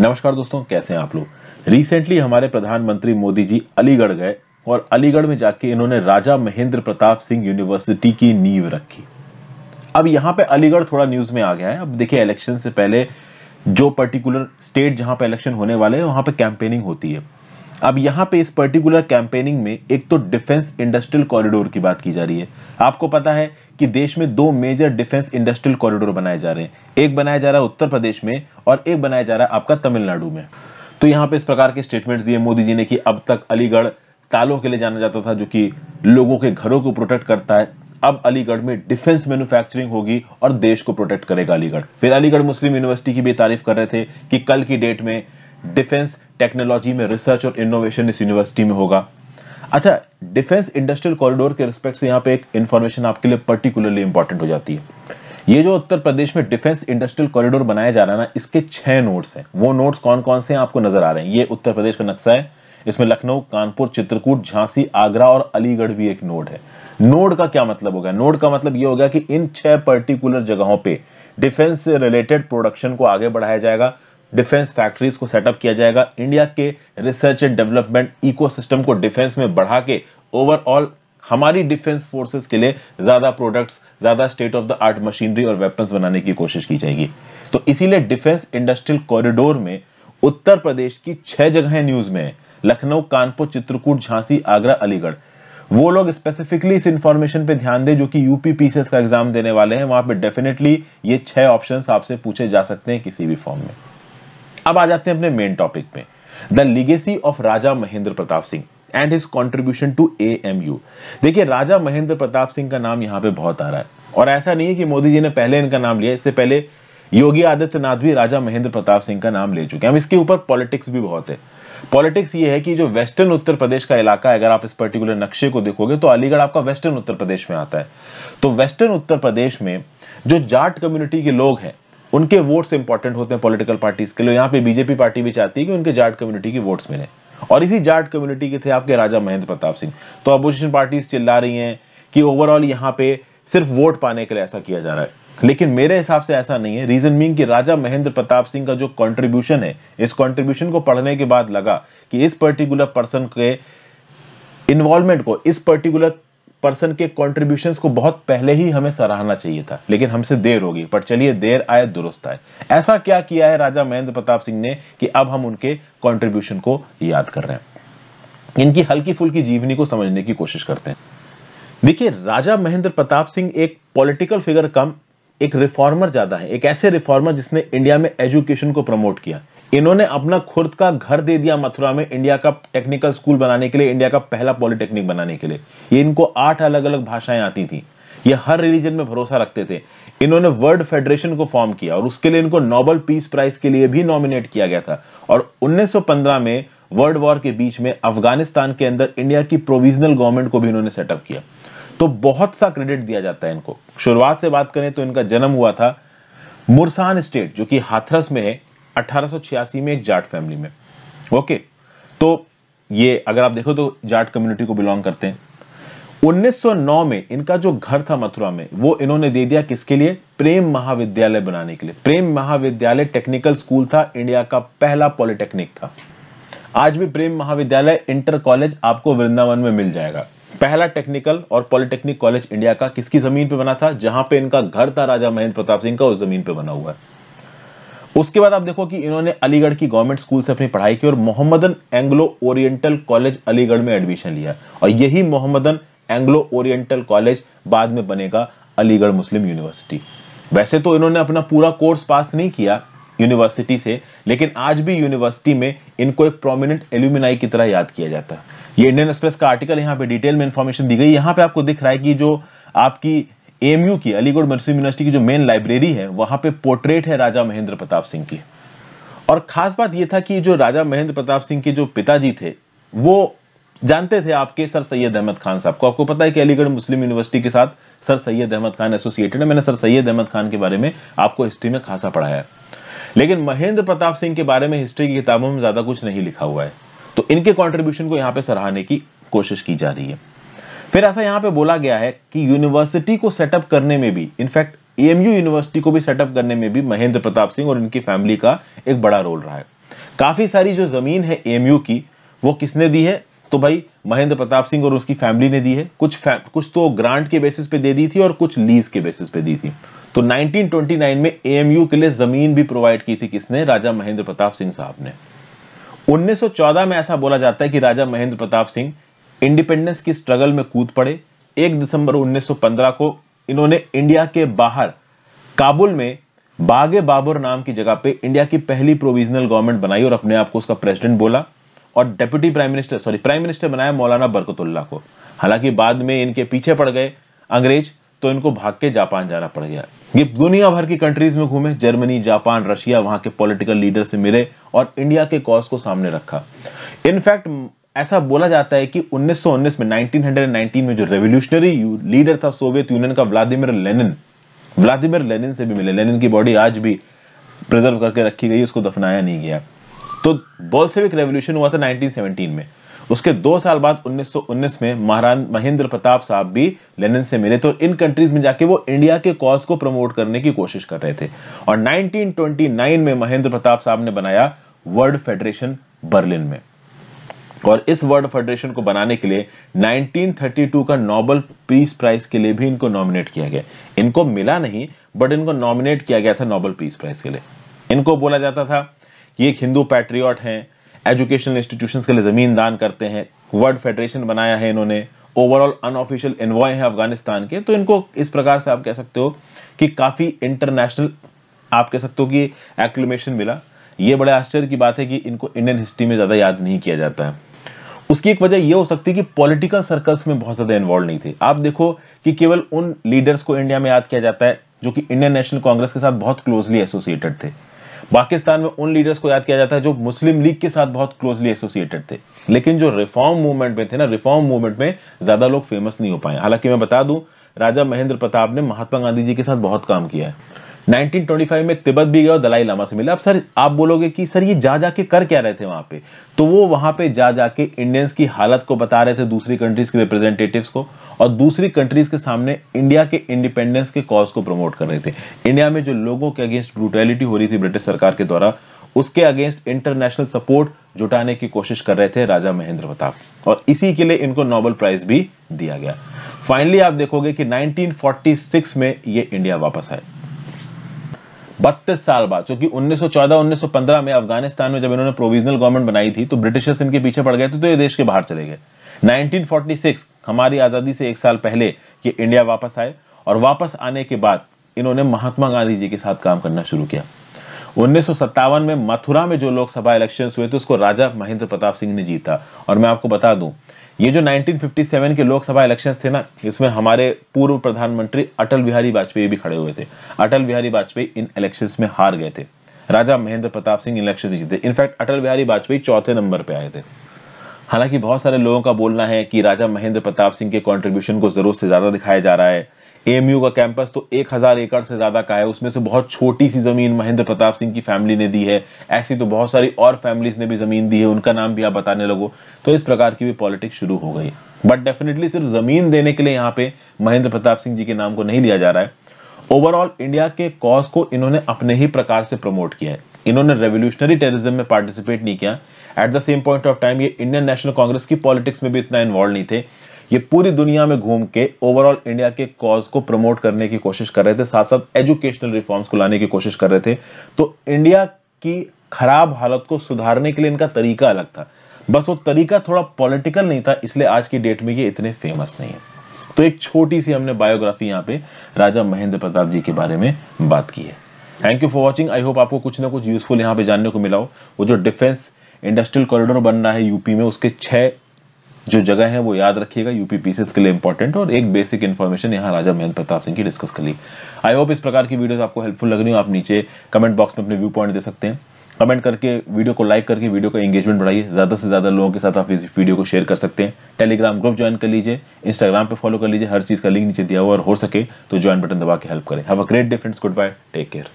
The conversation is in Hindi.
नमस्कार दोस्तों कैसे हैं आप लोग रिसेंटली हमारे प्रधानमंत्री मोदी जी अलीगढ़ गए और अलीगढ़ में जाके इन्होंने राजा महेंद्र प्रताप सिंह यूनिवर्सिटी की नींव रखी अब यहाँ पे अलीगढ़ थोड़ा न्यूज में आ गया है अब देखिए इलेक्शन से पहले जो पर्टिकुलर स्टेट जहाँ पे इलेक्शन होने वाले हैं वहाँ पे कैंपेनिंग होती है अब यहाँ पे इस पर्टिकुलर कैंपेनिंग में एक तो डिफेंस इंडस्ट्रियल कॉरिडोर की बात की जा रही है आपको पता है कि देश में दो मेजर डिफेंस इंडस्ट्रियल कॉरिडोर बनाए जा रहे हैं एक बनाया जा रहा है उत्तर प्रदेश में और एक बनाया जा रहा है आपका तमिलनाडु में तो यहाँ पे इस प्रकार के स्टेटमेंट दिए मोदी जी ने कि अब तक अलीगढ़ तालों के लिए जाना जाता था जो कि लोगों के घरों को प्रोटेक्ट करता है अब अलीगढ़ में डिफेंस मैन्युफैक्चरिंग होगी और देश को प्रोटेक्ट करेगा अलीगढ़ फिर अलीगढ़ मुस्लिम यूनिवर्सिटी की भी तारीफ कर रहे थे कि कल की डेट में डिफेंस टेक्नोलॉजी में रिसर्च और इनोवेशन इस यूनिवर्सिटी में होगा अच्छा डिफेंस इंडस्ट्रियल कॉरिडोर के रिस्पेक्ट से यहाँ पे एक इन्फॉर्मेशन आपके लिए पर्टिकुलरली इंपॉर्टेंट हो जाती है ये जो उत्तर प्रदेश में डिफेंस इंडस्ट्रियल कॉरिडोर बनाया जा रहा है ना इसके छह नोट्स हैं वो नोट्स कौन कौन से हैं आपको नजर आ रहे हैं ये उत्तर प्रदेश का नक्शा है इसमें लखनऊ कानपुर चित्रकूट झांसी आगरा और अलीगढ़ भी एक नोड है नोड का क्या मतलब होगा नोड का मतलब ये होगा कि इन छह पर्टिकुलर जगहों पे डिफेंस से रिलेटेड प्रोडक्शन को आगे बढ़ाया जाएगा डिफेंस फैक्ट्रीज को सेटअप किया जाएगा इंडिया के रिसर्च एंड डेवलपमेंट इकोसिस्टम को डिफेंस में बढ़ा के ओवरऑल हमारी डिफेंस फोर्सेस के लिए ज्यादा प्रोडक्ट्स ज्यादा state of the art machinery और वेपन्स बनाने की कोशिश की जाएगी तो इसीलिए डिफेंस इंडस्ट्रियल कॉरिडोर में उत्तर प्रदेश की छह जगहें न्यूज में लखनऊ कानपुर चित्रकूट झांसी आगरा अलीगढ़ वो लोग स्पेसिफिकली इस इंफॉर्मेशन पे ध्यान दें जो कि यूपी पीसीएस का एग्जाम देने वाले हैं वहां पे डेफिनेटली ये छह ऑप्शंस आपसे पूछे जा सकते हैं किसी भी फॉर्म में अब आ जाते हैं अपने मेन टॉपिक में the legacy of Raja Mahendra Pratap Singh and his contribution to A M U देखिए राजा महेंद्र प्रताप सिंह का नाम यहां पे बहुत आ रहा है और ऐसा नहीं है कि मोदी जी ने पहले इनका नाम लिया इससे पहले योगी आदित्यनाथ भी राजा महेंद्र प्रताप सिंह का नाम ले चुके हैं इसके ऊपर पॉलिटिक्स भी बहुत है पॉलिटिक्स ये है कि जो वेस्टर्न उत्तर प्रदेश का इलाका है अगर आप इस पर्टिकुलर नक्शे को देखोगे तो अलीगढ़ आपका वेस्टर्न उत्तर प्रदेश में आता है तो वेस्टर्न उत्तर प्रदेश में जो जाट कम्युनिटी के लोग हैं उनके वोट्स इंपॉर्टेंट होते हैं पॉलिटिकल पार्टीज के लिए यहाँ पे बीजेपी पार्टी भी चाहती है कि उनके जाट कम्युनिटी की वोट्स मिले और इसी जाट कम्युनिटी के थे आपके राजा महेंद्र प्रताप सिंह तो अपोजिशन पार्टीज चिल्ला रही हैं कि ओवरऑल यहाँ पे सिर्फ वोट पाने के लिए ऐसा किया जा रहा है लेकिन मेरे हिसाब से ऐसा नहीं है रीजन मीन कि राजा महेंद्र प्रताप सिंह का जो कंट्रीब्यूशन है इस कंट्रीब्यूशन को पढ़ने के बाद लगा कि इस पर्टिकुलर पर्सन के इन्वॉल्वमेंट को इस पर्टिकुलर पर्सन के कॉन्ट्रीब्यूशन को बहुत पहले ही हमें सराहना चाहिए था लेकिन हमसे देर होगी पर चलिए देर आए दुरुस्त आए ऐसा क्या किया है राजा महेंद्र प्रताप सिंह ने कि अब हम उनके कॉन्ट्रीब्यूशन को याद कर रहे हैं इनकी हल्की फुल्की जीवनी को समझने की कोशिश करते हैं देखिए राजा महेंद्र प्रताप सिंह एक पॉलिटिकल फिगर कम एक रिफॉर्मर ज्यादा है एक ऐसे रिफॉर्मर जिसने इंडिया में एजुकेशन को प्रमोट किया इन्होंने अपना खुद का घर दे दिया मथुरा में इंडिया का टेक्निकल स्कूल बनाने के लिए इंडिया का पहला पॉलिटेक्निक बनाने के लिए ये इनको आठ अलग अलग भाषाएं आती थी ये हर रिलीजन में भरोसा रखते थे इन्होंने वर्ल्ड फेडरेशन को फॉर्म किया और उसके लिए इनको नोबल पीस प्राइज के लिए भी नॉमिनेट किया गया था और उन्नीस में वर्ल्ड वॉर के बीच में अफगानिस्तान के अंदर इंडिया की प्रोविजनल गवर्नमेंट को भी इन्होंने सेटअप किया तो बहुत सा क्रेडिट दिया जाता है इनको शुरुआत से बात करें तो इनका जन्म हुआ था मुरसान स्टेट जो कि हाथरस में है अठारह में एक जाट फैमिली में ओके तो ये अगर आप देखो तो जाट कम्युनिटी को बिलोंग करते हैं 1909 में इनका जो घर था मथुरा में वो इन्होंने दे दिया किसके लिए प्रेम महाविद्यालय बनाने के लिए प्रेम महाविद्यालय टेक्निकल स्कूल था इंडिया का पहला पॉलिटेक्निक था आज भी प्रेम महाविद्यालय इंटर कॉलेज आपको वृंदावन में मिल जाएगा पहला टेक्निकल और पॉलिटेक्निक कॉलेज इंडिया का किसकी जमीन पे बना था जहां पे इनका घर था राजा महेंद्र प्रताप सिंह का उस जमीन पे बना हुआ है उसके बाद आप देखो कि इन्होंने अलीगढ़ की गवर्नमेंट स्कूल से अपनी पढ़ाई की और Mohammedan Anglo Oriental College Aligarh में एडमिशन लिया और यही मोहम्मदन एंग्लो ओरिएंटल कॉलेज बाद में बनेगा अलीगढ़ मुस्लिम यूनिवर्सिटी वैसे तो इन्होंने अपना पूरा कोर्स पास नहीं किया यूनिवर्सिटी से लेकिन आज भी यूनिवर्सिटी में इनको एक प्रोमिनेंट एल्यूमिनाई की तरह याद किया जाता है ये इंडियन एक्सप्रेस का आर्टिकल यहाँ पे डिटेल में इन्फॉर्मेशन दी गई यहाँ पे आपको दिख रहा है कि जो आपकी एएमयू की अलीगढ़ मुस्लिम यूनिवर्सिटी की जो मेन लाइब्रेरी है वहां पे पोर्ट्रेट है राजा महेंद्र प्रताप सिंह की और खास बात यह था कि जो राजा महेंद्र प्रताप सिंह के जो पिताजी थे वो जानते थे आपके सर सैयद अहमद खान साहब को आपको पता है कि अलीगढ़ मुस्लिम यूनिवर्सिटी के साथ सर सैयद अहमद खान एसोसिएटेड है मैंने सर सैयद अहमद खान के बारे में आपको हिस्ट्री में खासा पढ़ाया लेकिन महेंद्र प्रताप सिंह के बारे में हिस्ट्री की किताबों में ज्यादा कुछ नहीं लिखा हुआ है तो इनके कॉन्ट्रीब्यूशन को यहां पर सराहने की कोशिश की जा रही है फिर ऐसा यहां पर बोला गया है कि यूनिवर्सिटी को सेटअप करने में भी इनफैक्ट एमयू यूनिवर्सिटी को भी सेटअप करने में भी महेंद्र प्रताप सिंह और इनकी फैमिली का एक बड़ा रोल रहा है काफी सारी जो जमीन है एमयू की वो किसने दी है तो भाई महेंद्र प्रताप सिंह और उसकी फैमिली ने दी है कुछ कुछ तो ग्रांट के बेसिस पे दे दी थी और कुछ लीज के बेसिस पे दी थी तो 1929 में एएमयू के लिए जमीन भी प्रोवाइड की थी किसने राजा महेंद्र प्रताप सिंह साहब ने 1914 में ऐसा बोला जाता है कि राजा महेंद्र प्रताप सिंह इंडिपेंडेंस की स्ट्रगल में कूद पड़े एक दिसंबर 1915 को इन्होंने इंडिया के बाहर काबुल में बागे बाबर नाम की जगह पे इंडिया की पहली प्रोविजनल गवर्नमेंट बनाई और अपने आप को उसका प्रेसिडेंट बोला और deputy prime minister sorry prime minister बनाया मौलाना बरकतुल्ला को हालांकि बाद में इनके पीछे पड़ गए अंग्रेज तो इनको भाग के जापान जाना पड़ गया ये दुनिया भर की कंट्रीज में घूमे जर्मनी जापान रशिया वहां के पॉलिटिकल लीडर से मिले और इंडिया के कॉज को सामने रखा इनफैक्ट ऐसा बोला जाता है कि 1919 में 1919 में जो रेवोल्यूशनरी लीडर था सोवियत यूनियन का व्लादिमिर लेनिन व्लादिमिर लेनिन से भी मिले लेनिन की बॉडी आज भी प्रिजर्व करके रखी गई उसको दफनाया नहीं गया तो बोल्सेविक रेवोल्यूशन हुआ था 1917 में उसके दो साल बाद 1919 में महारान महेंद्र प्रताप साहब भी लेनिन से मिले तो इन कंट्रीज में जाके वो इंडिया के कॉज को प्रमोट करने की कोशिश कर रहे थे और 1929 में महेंद्र प्रताप साहब ने बनाया वर्ल्ड फेडरेशन बर्लिन में और इस वर्ल्ड फेडरेशन को बनाने के लिए 1932 का नोबल पीस प्राइज के लिए भी इनको नॉमिनेट किया गया इनको मिला नहीं बट इनको नॉमिनेट किया गया था नोबल पीस प्राइज के लिए इनको बोला जाता था कि एक हिंदू पैट्रियॉट हैं एजुकेशनल इंस्टीट्यूशन के लिए ज़मीन दान करते हैं वर्ल्ड फेडरेशन बनाया है इन्होंने ओवरऑल अनऑफिशियल इन्वॉय हैं अफगानिस्तान के तो इनको इस प्रकार से आप कह सकते हो कि काफ़ी इंटरनेशनल आप कह सकते हो कि एक्लिमेशन मिला ये बड़े आश्चर्य की बात है कि इनको इंडियन हिस्ट्री में ज़्यादा याद नहीं किया जाता है उसकी एक वजह यह हो सकती है कि पॉलिटिकल सर्कल्स में बहुत ज़्यादा इन्वॉल्व नहीं थे आप देखो कि केवल उन लीडर्स को इंडिया में याद किया जाता है जो कि इंडियन नेशनल कांग्रेस के साथ बहुत क्लोजली एसोसिएटेड थे पाकिस्तान में उन लीडर्स को याद किया जाता है जो मुस्लिम लीग के साथ बहुत क्लोजली एसोसिएटेड थे लेकिन जो रिफॉर्म मूवमेंट में थे ना रिफॉर्म मूवमेंट में ज्यादा लोग फेमस नहीं हो पाए हालांकि मैं बता दूं राजा महेंद्र प्रताप ने महात्मा गांधी जी के साथ बहुत काम किया है 1925 में तिब्बत भी गए और दलाई लामा से मिले अब सर आप बोलोगे कि सर ये जा जाके कर क्या रहे थे वहां पे तो वो वहां पे जा जाके इंडियंस की हालत को बता रहे थे दूसरी कंट्रीज के रिप्रेजेंटेटिव्स को और दूसरी कंट्रीज के सामने इंडिया के इंडिपेंडेंस के कॉज को प्रमोट कर रहे थे इंडिया में जो लोगों के अगेंस्ट ब्रूटेलिटी हो रही थी ब्रिटिश सरकार के द्वारा उसके अगेंस्ट इंटरनेशनल सपोर्ट जुटाने की कोशिश कर रहे थे राजा महेंद्र प्रताप और इसी के लिए इनको नोबल प्राइज भी दिया गया फाइनली आप देखोगे कि 1946 में ये इंडिया वापस आए बत्तीस साल बाद क्योंकि 1914 1915 में अफगानिस्तान में जब इन्होंने प्रोविजनल गवर्नमेंट बनाई थी तो ब्रिटिशर्स इनके पीछे पड़ गए थे तो ये देश के बाहर चले गए 1946 हमारी आज़ादी से एक साल पहले ये इंडिया वापस आए और वापस आने के बाद इन्होंने महात्मा गांधी जी के साथ काम करना शुरू किया उन्नीस में मथुरा में जो लोकसभा इलेक्शन हुए थे उसको राजा महेंद्र प्रताप सिंह ने जीता और मैं आपको बता दूं ये जो 1957 के लोकसभा इलेक्शन थे ना इसमें हमारे पूर्व प्रधानमंत्री अटल बिहारी वाजपेयी भी खड़े हुए थे अटल बिहारी वाजपेयी इन इलेक्शन में हार गए थे राजा महेंद्र प्रताप सिंह इलेक्शन जीते इनफैक्ट अटल बिहारी वाजपेयी चौथे नंबर पे आए थे हालांकि बहुत सारे लोगों का बोलना है कि राजा महेंद्र प्रताप सिंह के कॉन्ट्रीब्यूशन को जरूरत से ज्यादा दिखाया जा रहा है एमयू का कैंपस तो एक हजार एकड़ से ज़्यादा का है उसमें से बहुत छोटी सी ज़मीन महेंद्र प्रताप सिंह की फैमिली ने दी है ऐसी तो बहुत सारी और फैमिलीज ने भी ज़मीन दी है उनका नाम भी आप बताने लगो तो इस प्रकार की भी पॉलिटिक्स शुरू हो गई बट डेफिनेटली सिर्फ ज़मीन देने के लिए यहाँ पे महेंद्र प्रताप सिंह जी के नाम को नहीं लिया जा रहा है ओवरऑल इंडिया के कॉज को इन्होंने अपने ही प्रकार से प्रमोट किया है इन्होंने रेवोल्यूशनरी टेररिज्म में पार्टिसिपेट नहीं किया at the same point of time ये इंडियन नेशनल कांग्रेस की पॉलिटिक्स में भी इतना इन्वॉल्व नहीं थे ये पूरी दुनिया में घूम के ओवरऑल इंडिया के कॉज को प्रमोट करने की कोशिश कर रहे थे साथ साथ एजुकेशनल रिफॉर्म्स को लाने की कोशिश कर रहे थे तो इंडिया की खराब हालत को सुधारने के लिए इनका तरीका अलग था बस वो तरीका थोड़ा पॉलिटिकल नहीं था इसलिए आज की डेट में ये इतने फेमस नहीं है तो एक छोटी सी हमने बायोग्राफी यहाँ पे राजा महेंद्र प्रताप जी के बारे में बात की है thank you for watching I hope आपको कुछ ना कुछ यूजफुल यहाँ पे जानने को मिला हो वो जो डिफेंस इंडस्ट्रियल कॉरिडोर बन रहा है यूपी में उसके छह जो जगह है वो याद रखिएगा यूपी पीसीएस के लिए इंपॉर्टेंट और एक बेसिक इन्फॉर्मेशन यहाँ राजा महेंद्र प्रताप सिंह की डिस्कस कर ली आई होप इस प्रकार की वीडियोस आपको हेल्पफुल लग रही हो आप नीचे कमेंट बॉक्स में अपने व्यू पॉइंट दे सकते हैं कमेंट करके वीडियो को लाइक करके वीडियो का एंगेजमेंट बढ़ाइए ज़्यादा से ज़्यादा लोगों के साथ आप इस वीडियो को शेयर कर सकते हैं टेलीग्राम ग्रुप ज्वाइन कर लीजिए इंस्टाग्राम पे फॉलो कर लीजिए हर चीज़ का लिंक नीचे दिया हुआ और हो सके तो ज्वाइन बटन दबा के हेल्प करें have a great difference good bye take care